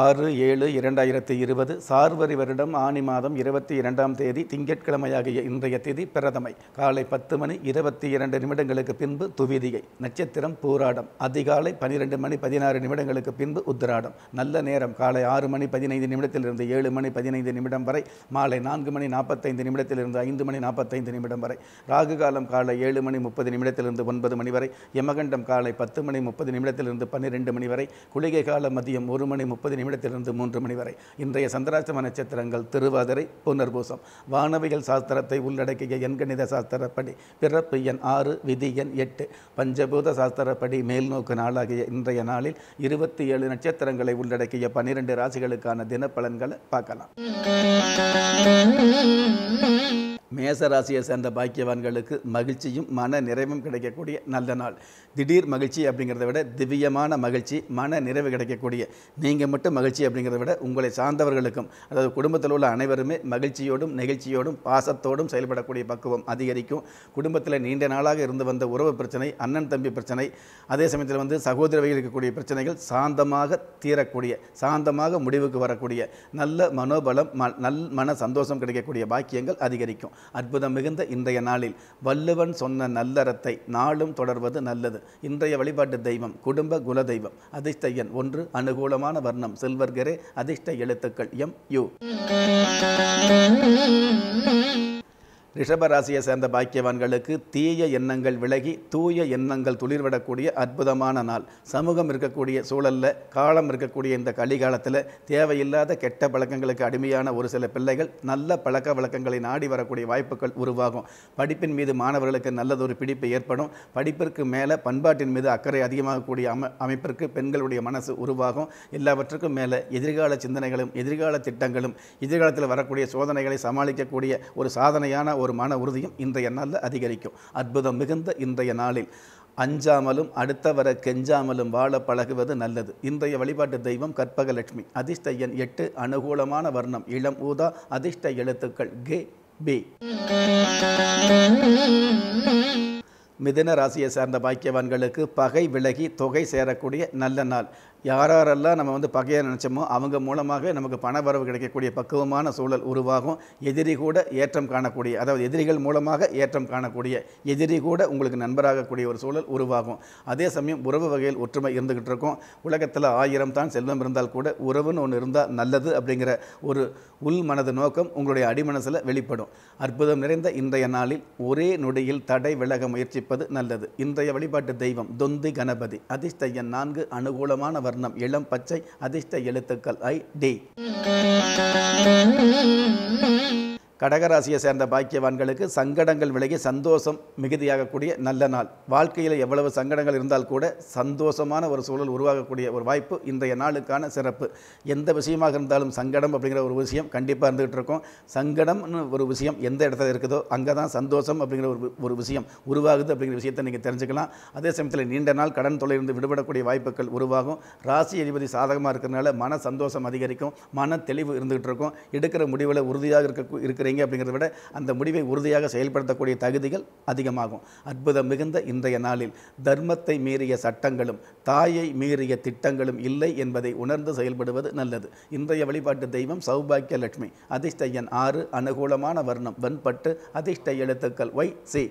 ஆறு ஏழு இரண்டாயிரத்தி இருபது சார்வரி வருடம் ஆணி மாதம் இருபத்தி இரண்டாம் தேதி திங்கட்கிழமையாகிய இன்றைய திதி பிரதமை காலை பத்து மணி இருபத்தி இரண்டு நிமிடங்களுக்கு பின்பு துவிதியை நட்சத்திரம் பூராடம் அதிகாலை பனிரெண்டு மணி பதினாறு நிமிடங்களுக்கு பின்பு உத்திராடம் நல்ல நேரம் காலை ஆறு மணி பதினைந்து நிமிடத்திலிருந்து ஏழு மணி பதினைந்து நிமிடம் வரை மாலை நான்கு மணி நாற்பத்தைந்து நிமிடத்திலிருந்து ஐந்து மணி நாற்பத்தைந்து நிமிடம் வரை ராகு காலம் காலை ஏழு மணி முப்பது நிமிடத்திலிருந்து ஒன்பது மணி வரை யமகண்டம் காலை பத்து மணி முப்பது நிமிடத்திலிருந்து பன்னிரெண்டு மணி வரை குளிகை காலம் மதியம் ஒரு மணி முப்பது நிமிடத்திலிருந்து மூன்று மணி வரை இன்றைய சந்திராஷ்டம நட்சத்திரங்கள் திருவாதிரை புனர்பூசம் வானவியல் சாஸ்திரத்தை உள்ளடக்கிய எண்கணித சாஸ்திரப்படி பிறப்பு எண் ஆறு விதி எண் எட்டு பஞ்சபூத சாஸ்திரப்படி மேல்நோக்கு நாளாகிய இன்றைய நாளில் இருபத்தி ஏழு நட்சத்திரங்களை உள்ளடக்கிய பனிரெண்டு ராசிகளுக்கான தினப்பலன்களை பார்க்கலாம் மேசராசியை சேர்ந்த பாக்கியவான்களுக்கு மகிழ்ச்சியும் மன நிறைவும் கிடைக்கக்கூடிய நல்ல நாள் திடீர் மகிழ்ச்சி அப்படிங்கிறத விட திவ்யமான மகிழ்ச்சி மன நிறைவு கிடைக்கக்கூடிய நீங்கள் மட்டும் மகிழ்ச்சி அப்படிங்கிறத விட உங்களை சார்ந்தவர்களுக்கும் அதாவது குடும்பத்தில் உள்ள அனைவருமே மகிழ்ச்சியோடும் நெகிழ்ச்சியோடும் பாசத்தோடும் செயல்படக்கூடிய பக்குவம் அதிகரிக்கும் குடும்பத்தில் நீண்ட நாளாக இருந்து வந்த உறவு பிரச்சனை அண்ணன் தம்பி பிரச்சனை அதே சமயத்தில் வந்து சகோதரவையில் இருக்கக்கூடிய பிரச்சனைகள் சாந்தமாக தீரக்கூடிய சாந்தமாக முடிவுக்கு வரக்கூடிய நல்ல மனோபலம் ம நல் மன சந்தோஷம் கிடைக்கக்கூடிய பாக்கியங்கள் அதிகரிக்கும் அற்புதம் மிகுந்த இன்றைய நாளில் வள்ளுவன் சொன்ன நல்லறத்தை நாளும் தொடர்வது நல்லது இன்றைய வழிபாட்டு தெய்வம் குடும்ப குல தெய்வம் அதிர்ஷ்ட எண் ஒன்று அனுகூலமான வர்ணம் செல்வர்கரே அதிர்ஷ்ட எழுத்துக்கள் எம் யூ ரிஷபராசியை சேர்ந்த பாக்கியவான்களுக்கு தீய எண்ணங்கள் விலகி தூய எண்ணங்கள் துளிர்விடக்கூடிய அற்புதமான நாள் சமூகம் இருக்கக்கூடிய சூழலில் காலம் இருக்கக்கூடிய இந்த கலிகாலத்தில் தேவையில்லாத கெட்ட பழக்கங்களுக்கு அடிமையான ஒரு சில பிள்ளைகள் நல்ல பழக்க வழக்கங்களை நாடி வரக்கூடிய வாய்ப்புகள் உருவாகும் படிப்பின் மீது மாணவர்களுக்கு நல்லதொரு பிடிப்பு ஏற்படும் படிப்பிற்கு மேலே பண்பாட்டின் மீது அக்கறை அதிகமாகக்கூடிய அம அமைப்பிற்கு பெண்களுடைய மனசு உருவாகும் எல்லாவற்றுக்கும் மேலே எதிர்கால சிந்தனைகளும் எதிர்கால திட்டங்களும் எதிர்காலத்தில் வரக்கூடிய சோதனைகளை சமாளிக்கக்கூடிய ஒரு சாதனையான ஒரு ஒரு மன உறுதியும் இன்றைய நாளில் அதிகரிக்கும் அற்புதம் மிகுந்த இன்றைய நாளில் அஞ்சாமலும் அடுத்தவர கெஞ்சாமலும் வாழ பழகுவது நல்லது இன்றைய வழிபாட்டு தெய்வம் கற்பகலட்சுமி அதிர்ஷ்ட எண் எட்டு அனுகூலமான வர்ணம் இளம் ஊதா அதிர்ஷ்ட எழுத்துக்கள் கே பி மிதன ராசியை சேர்ந்த பாக்கியவான்களுக்கு பகை விலகி தொகை சேரக்கூடிய நல்ல நாள் யாரெல்லாம் நம்ம வந்து பகையாக நினச்சோமோ அவங்க மூலமாக நமக்கு பண வரவு கிடைக்கக்கூடிய பக்குவமான சூழல் உருவாகும் எதிரி கூட ஏற்றம் காணக்கூடிய அதாவது எதிரிகள் மூலமாக ஏற்றம் காணக்கூடிய எதிரி கூட உங்களுக்கு நண்பராகக்கூடிய ஒரு சூழல் உருவாகும் அதே சமயம் உறவு வகையில் ஒற்றுமை இருந்துக்கிட்டு இருக்கும் உலகத்தில் ஆயிரம் தான் செல்வம் இருந்தால் கூட உறவுன்னு ஒன்று இருந்தால் நல்லது அப்படிங்கிற ஒரு உள் மனது நோக்கம் உங்களுடைய அடிமனசில் வெளிப்படும் அற்புதம் நிறைந்த இன்றைய நாளில் ஒரே நொடியில் தடை விலக முயற்சிப்பது நல்லது இன்றைய வழிபாட்டு தெய்வம் தொந்தி கணபதி அதிர்ஷ்ட நான்கு அனுகூலமான வர்ணம் இளம் பச்சை அதிர்ஷ்ட எழுத்துக்கள் ஐ டி கடகராசியை சேர்ந்த பாக்கியவான்களுக்கு சங்கடங்கள் விலகி சந்தோஷம் மிகுதியாகக்கூடிய நல்ல நாள் வாழ்க்கையில் எவ்வளவு சங்கடங்கள் இருந்தால் கூட சந்தோஷமான ஒரு சூழல் உருவாகக்கூடிய ஒரு வாய்ப்பு இன்றைய நாளுக்கான சிறப்பு எந்த விஷயமாக இருந்தாலும் சங்கடம் அப்படிங்கிற ஒரு விஷயம் கண்டிப்பாக இருந்துகிட்டு இருக்கும் சங்கடம்னு ஒரு விஷயம் எந்த இடத்துல இருக்குதோ அங்கே தான் சந்தோஷம் அப்படிங்கிற ஒரு ஒரு விஷயம் உருவாகுது அப்படிங்கிற விஷயத்தை நீங்கள் தெரிஞ்சுக்கலாம் அதே சமயத்தில் நீண்ட நாள் கடன் தொலைந்து விடுபடக்கூடிய வாய்ப்புகள் உருவாகும் ராசி அதிபதி சாதகமாக இருக்கிறதுனால மன சந்தோஷம் அதிகரிக்கும் மன தெளிவு இருந்துகிட்டு இருக்கும் எடுக்கிற முடிவில் உறுதியாக இருக்க இருக்கிற செய்கிறீங்க அப்படிங்கிறத விட அந்த முடிவை உறுதியாக செயல்படுத்தக்கூடிய தகுதிகள் அதிகமாகும் அற்புதம் மிகுந்த இன்றைய நாளில் தர்மத்தை மீறிய சட்டங்களும் தாயை மீறிய திட்டங்களும் இல்லை என்பதை உணர்ந்து செயல்படுவது நல்லது இன்றைய வழிபாட்டு தெய்வம் சௌபாக்கிய லட்சுமி அதிர்ஷ்டயன் ஆறு அனுகூலமான வர்ணம் வெண்பட்டு அதிர்ஷ்ட எழுத்துக்கள் ஒய் சி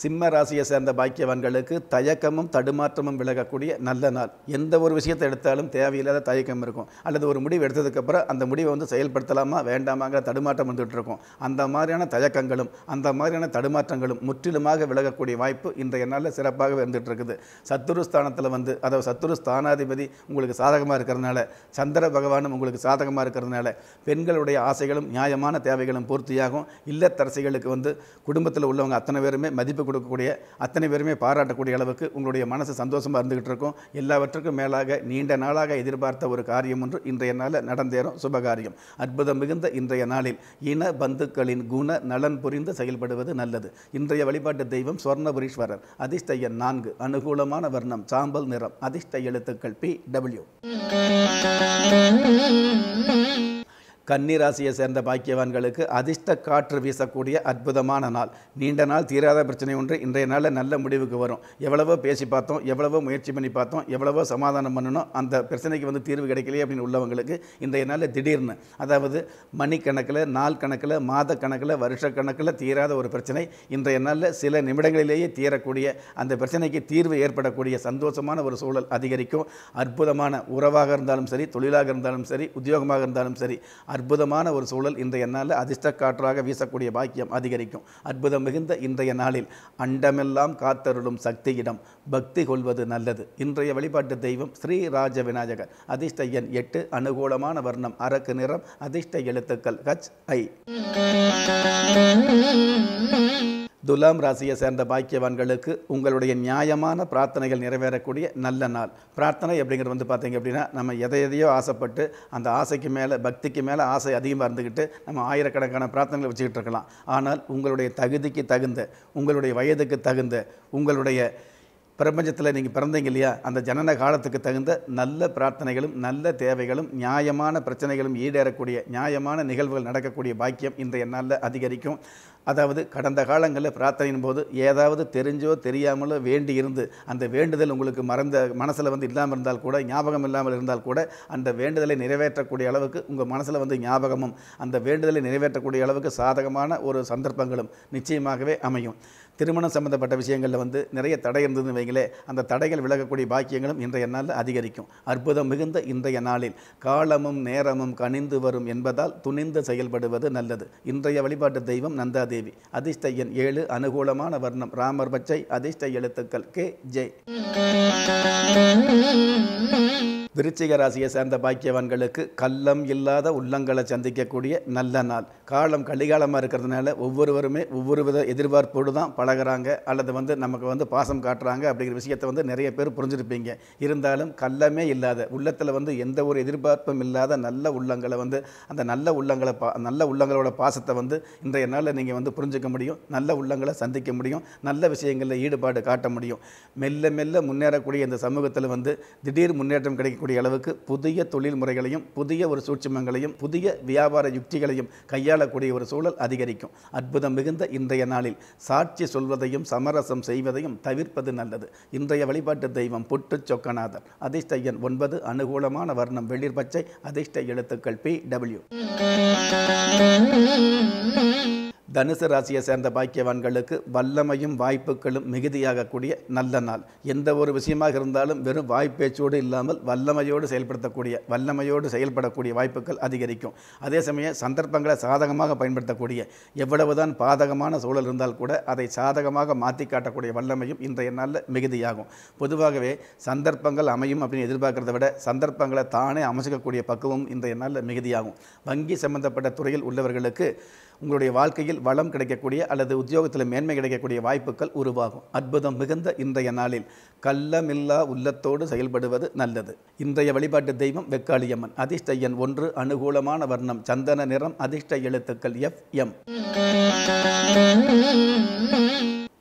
சிம்ம ராசியை சேர்ந்த பாக்கியவான்களுக்கு தயக்கமும் தடுமாற்றமும் விலகக்கூடிய நல்ல நாள் எந்த ஒரு விஷயத்தை எடுத்தாலும் தேவையில்லாத தயக்கம் இருக்கும் அல்லது ஒரு முடிவு எடுத்ததுக்கப்புறம் அந்த முடிவை வந்து செயல்படுத்தலாமா வேண்டாமாங்கிற தடுமாற்றம் வந்துகிட்டு இருக்கும் அந்த மாதிரியான தயக்கங்களும் அந்த மாதிரியான தடுமாற்றங்களும் முற்றிலுமாக விலகக்கூடிய வாய்ப்பு இன்றைய நாளில் சிறப்பாக இருந்துகிட்டு இருக்குது சத்துரு ஸ்தானத்தில் வந்து அதாவது சத்துரு ஸ்தானாதிபதி உங்களுக்கு சாதகமாக இருக்கிறதுனால சந்திர பகவானும் உங்களுக்கு சாதகமாக இருக்கிறதுனால பெண்களுடைய ஆசைகளும் நியாயமான தேவைகளும் பூர்த்தியாகும் இல்லத்தரசிகளுக்கு வந்து குடும்பத்தில் உள்ளவங்க அத்தனை பேருமே மதிப்பு கொடுக்கக்கூடிய அத்தனை பேருமே பாராட்டக்கூடிய அளவுக்கு உங்களுடைய மனசு சந்தோஷமாக இருந்துகிட்டு இருக்கும் எல்லாவற்றுக்கும் மேலாக நீண்ட நாளாக எதிர்பார்த்த ஒரு காரியம் ஒன்று இன்றைய நாளில் நடந்தேறும் சுபகாரியம் அற்புதம் மிகுந்த இன்றைய நாளில் இன பந்துக்களின் குண நலன் புரிந்து செயல்படுவது நல்லது இன்றைய வழிபாட்டு தெய்வம் சுவர்ணபுரீஸ்வரர் அதிர்ஷ்ட எண் நான்கு அனுகூலமான வர்ணம் சாம்பல் நிறம் அதிர்ஷ்ட எழுத்துக்கள் பி டபிள்யூ கன்னிராசியை சேர்ந்த பாக்கியவான்களுக்கு அதிர்ஷ்ட காற்று வீசக்கூடிய அற்புதமான நாள் நீண்ட நாள் தீராத பிரச்சனை ஒன்று இன்றைய நாளில் நல்ல முடிவுக்கு வரும் எவ்வளவோ பேசி பார்த்தோம் எவ்வளவோ முயற்சி பண்ணி பார்த்தோம் எவ்வளவோ சமாதானம் பண்ணணும் அந்த பிரச்சனைக்கு வந்து தீர்வு கிடைக்கலையே அப்படின்னு உள்ளவங்களுக்கு இன்றைய நாளில் திடீர்னு அதாவது மணிக்கணக்கில் நாள் கணக்கில் மாத கணக்கில் வருஷ கணக்கில் தீராத ஒரு பிரச்சனை இன்றைய நாளில் சில நிமிடங்களிலேயே தீரக்கூடிய அந்த பிரச்சனைக்கு தீர்வு ஏற்படக்கூடிய சந்தோஷமான ஒரு சூழல் அதிகரிக்கும் அற்புதமான உறவாக இருந்தாலும் சரி தொழிலாக இருந்தாலும் சரி உத்தியோகமாக இருந்தாலும் சரி அற்புதமான ஒரு சூழல் இன்றைய நாளில் அதிர்ஷ்ட காற்றாக வீசக்கூடிய பாக்கியம் அதிகரிக்கும் அற்புதம் மிகுந்த இன்றைய நாளில் அண்டமெல்லாம் காத்தருளும் சக்தியிடம் பக்தி கொள்வது நல்லது இன்றைய வழிபாட்டு தெய்வம் ஸ்ரீ ராஜ விநாயகர் அதிர்ஷ்ட எண் எட்டு அனுகூலமான வர்ணம் அரக்கு நிறம் அதிர்ஷ்ட எழுத்துக்கள் ஹச் ஐ துலாம் ராசியை சேர்ந்த பாக்கியவான்களுக்கு உங்களுடைய நியாயமான பிரார்த்தனைகள் நிறைவேறக்கூடிய நல்ல நாள் பிரார்த்தனை அப்படிங்கிறது வந்து பார்த்திங்க அப்படின்னா நம்ம எதை எதையோ ஆசைப்பட்டு அந்த ஆசைக்கு மேலே பக்திக்கு மேலே ஆசை அதிகமாக இருந்துக்கிட்டு நம்ம ஆயிரக்கணக்கான பிரார்த்தனைகளை வச்சுக்கிட்டு இருக்கலாம் ஆனால் உங்களுடைய தகுதிக்கு தகுந்த உங்களுடைய வயதுக்கு தகுந்த உங்களுடைய பிரபஞ்சத்தில் நீங்கள் பிறந்தீங்க இல்லையா அந்த ஜனன காலத்துக்கு தகுந்த நல்ல பிரார்த்தனைகளும் நல்ல தேவைகளும் நியாயமான பிரச்சனைகளும் ஈடேறக்கூடிய நியாயமான நிகழ்வுகள் நடக்கக்கூடிய பாக்கியம் இந்த எண்ணால் அதிகரிக்கும் அதாவது கடந்த காலங்களில் பிரார்த்தனையின் போது ஏதாவது தெரிஞ்சோ தெரியாமலோ வேண்டி இருந்து அந்த வேண்டுதல் உங்களுக்கு மறந்த மனசில் வந்து இல்லாமல் இருந்தால் கூட ஞாபகம் இல்லாமல் இருந்தால் கூட அந்த வேண்டுதலை நிறைவேற்றக்கூடிய அளவுக்கு உங்கள் மனசில் வந்து ஞாபகமும் அந்த வேண்டுதலை நிறைவேற்றக்கூடிய அளவுக்கு சாதகமான ஒரு சந்தர்ப்பங்களும் நிச்சயமாகவே அமையும் திருமணம் சம்மந்தப்பட்ட விஷயங்களில் வந்து நிறைய தடை இருந்ததுன்னு வைங்களே அந்த தடைகள் விலகக்கூடிய பாக்கியங்களும் இன்றைய நாளில் அதிகரிக்கும் அற்புதம் மிகுந்த இன்றைய நாளில் காலமும் நேரமும் கனிந்து வரும் என்பதால் துணிந்து செயல்படுவது நல்லது இன்றைய வழிபாட்டு தெய்வம் நந்தாதேவி அதிர்ஷ்டையன் ஏழு அனுகூலமான வர்ணம் ராமர் பச்சை அதிர்ஷ்ட எழுத்துக்கள் கே ஜெய் விருச்சிக ராசியை சேர்ந்த பாக்கியவான்களுக்கு கல்லம் இல்லாத உள்ளங்களை சந்திக்கக்கூடிய நல்ல நாள் காலம் கலிகாலமாக இருக்கிறதுனால ஒவ்வொருவருமே ஒவ்வொரு வித எதிர்பார்ப்போடு தான் பழகிறாங்க அல்லது வந்து நமக்கு வந்து பாசம் காட்டுறாங்க அப்படிங்கிற விஷயத்தை வந்து நிறைய பேர் புரிஞ்சுருப்பீங்க இருந்தாலும் கல்லமே இல்லாத உள்ளத்தில் வந்து எந்த ஒரு எதிர்பார்ப்பும் இல்லாத நல்ல உள்ளங்களை வந்து அந்த நல்ல உள்ளங்களை பா நல்ல உள்ளங்களோட பாசத்தை வந்து இன்றைய நாளில் நீங்கள் வந்து புரிஞ்சுக்க முடியும் நல்ல உள்ளங்களை சந்திக்க முடியும் நல்ல விஷயங்களில் ஈடுபாடு காட்ட முடியும் மெல்ல மெல்ல முன்னேறக்கூடிய இந்த சமூகத்தில் வந்து திடீர் முன்னேற்றம் கிடைக்கும் செய்யக்கூடிய அளவுக்கு புதிய தொழில் முறைகளையும் புதிய ஒரு சூட்சமங்களையும் புதிய வியாபார யுக்திகளையும் கையாளக்கூடிய ஒரு சூழல் அதிகரிக்கும் அற்புதம் மிகுந்த இன்றைய நாளில் சாட்சி சொல்வதையும் சமரசம் செய்வதையும் தவிர்ப்பது நல்லது இன்றைய வழிபாட்டு தெய்வம் புட்டு சொக்கநாதர் அதிர்ஷ்ட எண் ஒன்பது அனுகூலமான வர்ணம் வெளிர் பச்சை அதிர்ஷ்ட எழுத்துக்கள் பி டபிள்யூ தனுசு ராசியை சேர்ந்த பாக்கியவான்களுக்கு வல்லமையும் வாய்ப்புகளும் மிகுதியாகக்கூடிய நல்ல நாள் எந்த ஒரு விஷயமாக இருந்தாலும் வெறும் வாய்ப்பேச்சோடு இல்லாமல் வல்லமையோடு செயல்படுத்தக்கூடிய வல்லமையோடு செயல்படக்கூடிய வாய்ப்புகள் அதிகரிக்கும் அதே சமயம் சந்தர்ப்பங்களை சாதகமாக பயன்படுத்தக்கூடிய எவ்வளவுதான் பாதகமான சூழல் இருந்தால் கூட அதை சாதகமாக மாற்றி காட்டக்கூடிய வல்லமையும் இன்றைய நாளில் மிகுதியாகும் பொதுவாகவே சந்தர்ப்பங்கள் அமையும் அப்படின்னு எதிர்பார்க்கறத விட சந்தர்ப்பங்களை தானே அமைச்சிக்கக்கூடிய பக்குவம் இன்றைய நாளில் மிகுதியாகும் வங்கி சம்பந்தப்பட்ட துறையில் உள்ளவர்களுக்கு உங்களுடைய வாழ்க்கையில் வளம் கிடைக்கக்கூடிய அல்லது உத்தியோகத்தில் மேன்மை கிடைக்கக்கூடிய வாய்ப்புகள் உருவாகும் அற்புதம் மிகுந்த இன்றைய நாளில் கள்ளமில்லா உள்ளத்தோடு செயல்படுவது நல்லது இன்றைய வழிபாட்டு தெய்வம் வெக்காளியம்மன் அதிர்ஷ்ட ஒன்று அனுகூலமான வர்ணம் சந்தன நிறம் அதிர்ஷ்ட எழுத்துக்கள் எஃப் எம்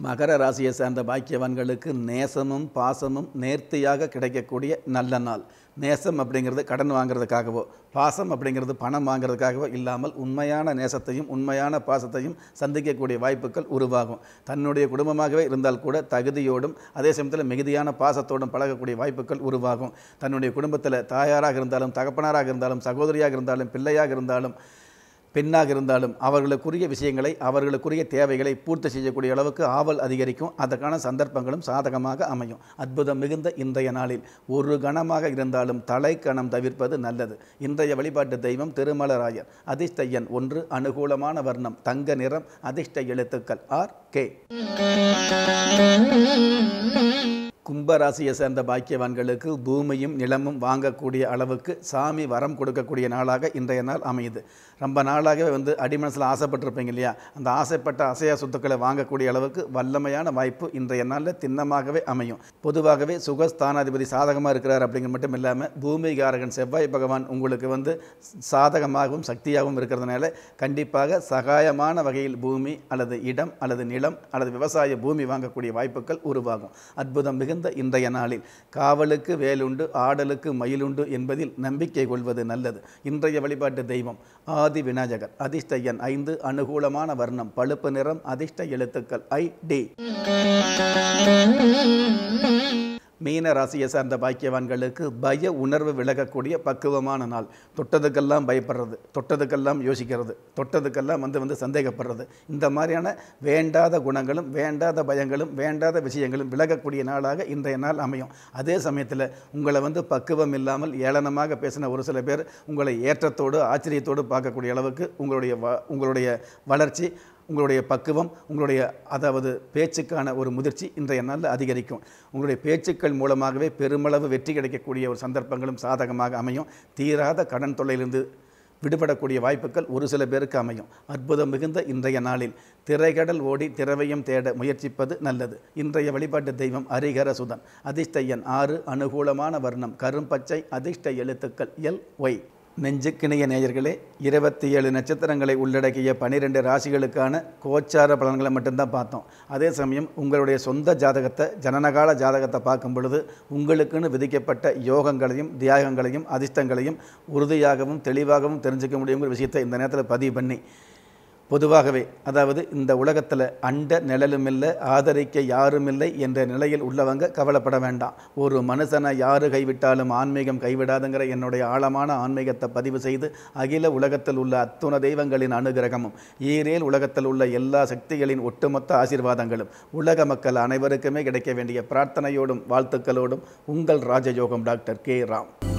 மகர ராசியை சார்ந்த பாக்கியவான்களுக்கு நேசமும் பாசமும் நேர்த்தியாக கிடைக்கக்கூடிய நல்ல நாள் நேசம் அப்படிங்கிறது கடன் வாங்கிறதுக்காகவோ பாசம் அப்படிங்கிறது பணம் வாங்கிறதுக்காகவோ இல்லாமல் உண்மையான நேசத்தையும் உண்மையான பாசத்தையும் சந்திக்கக்கூடிய வாய்ப்புகள் உருவாகும் தன்னுடைய குடும்பமாகவே இருந்தால் கூட தகுதியோடும் அதே சமயத்தில் மிகுதியான பாசத்தோடும் பழகக்கூடிய வாய்ப்புகள் உருவாகும் தன்னுடைய குடும்பத்தில் தாயாராக இருந்தாலும் தகப்பனாராக இருந்தாலும் சகோதரியாக இருந்தாலும் பிள்ளையாக இருந்தாலும் பெண்ணாக இருந்தாலும் அவர்களுக்குரிய விஷயங்களை அவர்களுக்குரிய தேவைகளை பூர்த்தி செய்யக்கூடிய அளவுக்கு ஆவல் அதிகரிக்கும் அதற்கான சந்தர்ப்பங்களும் சாதகமாக அமையும் அற்புதம் மிகுந்த இன்றைய நாளில் ஒரு கணமாக இருந்தாலும் தலை கணம் தவிர்ப்பது நல்லது இன்றைய வழிபாட்டு தெய்வம் திருமலராயர் அதிர்ஷ்டையன் ஒன்று அனுகூலமான வர்ணம் தங்க நிறம் அதிர்ஷ்ட எழுத்துக்கள் ஆர் கே கும்பராசியை சேர்ந்த பாக்கியவான்களுக்கு பூமியும் நிலமும் வாங்கக்கூடிய அளவுக்கு சாமி வரம் கொடுக்கக்கூடிய நாளாக இன்றைய நாள் அமையுது ரொம்ப நாளாகவே வந்து அடிமனசில் ஆசைப்பட்டிருப்பீங்க இல்லையா அந்த ஆசைப்பட்ட அசையா சொத்துக்களை வாங்கக்கூடிய அளவுக்கு வல்லமையான வாய்ப்பு இன்றைய நாளில் திண்ணமாகவே அமையும் பொதுவாகவே சுகஸ்தானாதிபதி சாதகமாக இருக்கிறார் அப்படிங்கிற மட்டும் இல்லாமல் பூமிகாரகன் செவ்வாய் பகவான் உங்களுக்கு வந்து சாதகமாகவும் சக்தியாகவும் இருக்கிறதுனால கண்டிப்பாக சகாயமான வகையில் பூமி அல்லது இடம் அல்லது நிலம் அல்லது விவசாய பூமி வாங்கக்கூடிய வாய்ப்புகள் உருவாகும் அற்புதம் மிகுந்த இன்றைய நாளில் காவலுக்கு வேலுண்டு ஆடலுக்கு மயிலுண்டு என்பதில் நம்பிக்கை கொள்வது நல்லது இன்றைய வழிபாட்டு தெய்வம் ஆ ஆதி விநாயகர் அதிர்ஷ்ட எண் ஐந்து அனுகூலமான வர்ணம் பழுப்பு நிறம் அதிர்ஷ்ட எழுத்துக்கள் ஐ டி மீன ராசியை சார்ந்த பாக்கியவான்களுக்கு பய உணர்வு விலகக்கூடிய பக்குவமான நாள் தொட்டதுக்கெல்லாம் பயப்படுறது தொட்டதுக்கெல்லாம் யோசிக்கிறது தொட்டதுக்கெல்லாம் வந்து வந்து சந்தேகப்படுறது இந்த மாதிரியான வேண்டாத குணங்களும் வேண்டாத பயங்களும் வேண்டாத விஷயங்களும் விலகக்கூடிய நாளாக இன்றைய நாள் அமையும் அதே சமயத்தில் உங்களை வந்து பக்குவம் இல்லாமல் ஏளனமாக பேசின ஒரு சில பேர் உங்களை ஏற்றத்தோடு ஆச்சரியத்தோடு பார்க்கக்கூடிய அளவுக்கு உங்களுடைய உங்களுடைய வளர்ச்சி உங்களுடைய பக்குவம் உங்களுடைய அதாவது பேச்சுக்கான ஒரு முதிர்ச்சி இன்றைய நாளில் அதிகரிக்கும் உங்களுடைய பேச்சுக்கள் மூலமாகவே பெருமளவு வெற்றி கிடைக்கக்கூடிய ஒரு சந்தர்ப்பங்களும் சாதகமாக அமையும் தீராத கடன் தொல்லையிலிருந்து விடுபடக்கூடிய வாய்ப்புகள் ஒரு சில பேருக்கு அமையும் அற்புதம் மிகுந்த இன்றைய நாளில் திரைகடல் ஓடி திரவையும் தேட முயற்சிப்பது நல்லது இன்றைய வழிபாட்டு தெய்வம் அரிகர சுதன் அதிர்ஷ்ட எண் ஆறு அனுகூலமான வர்ணம் கரும்பச்சை அதிர்ஷ்ட எழுத்துக்கள் எல் ஒய் நெஞ்சுக்கிணைய நேயர்களே இருபத்தி ஏழு நட்சத்திரங்களை உள்ளடக்கிய பனிரெண்டு ராசிகளுக்கான கோச்சார பலன்களை மட்டும்தான் பார்த்தோம் அதே சமயம் உங்களுடைய சொந்த ஜாதகத்தை ஜனனகால ஜாதகத்தை பார்க்கும் பொழுது உங்களுக்குன்னு விதிக்கப்பட்ட யோகங்களையும் தியாகங்களையும் அதிர்ஷ்டங்களையும் உறுதியாகவும் தெளிவாகவும் தெரிஞ்சுக்க முடியுங்கிற விஷயத்தை இந்த நேரத்தில் பதிவு பண்ணி பொதுவாகவே அதாவது இந்த உலகத்தில் அண்ட நிழலும் இல்லை ஆதரிக்க யாரும் இல்லை என்ற நிலையில் உள்ளவங்க கவலைப்பட வேண்டாம் ஒரு மனுஷனை யாரு கைவிட்டாலும் ஆன்மீகம் கைவிடாதுங்கிற என்னுடைய ஆழமான ஆன்மீகத்தை பதிவு செய்து அகில உலகத்தில் உள்ள அத்துண தெய்வங்களின் அனுகிரகமும் ஈரேல் உலகத்தில் உள்ள எல்லா சக்திகளின் ஒட்டுமொத்த ஆசீர்வாதங்களும் உலக மக்கள் அனைவருக்குமே கிடைக்க வேண்டிய பிரார்த்தனையோடும் வாழ்த்துக்களோடும் உங்கள் ராஜயோகம் டாக்டர் கே ராம்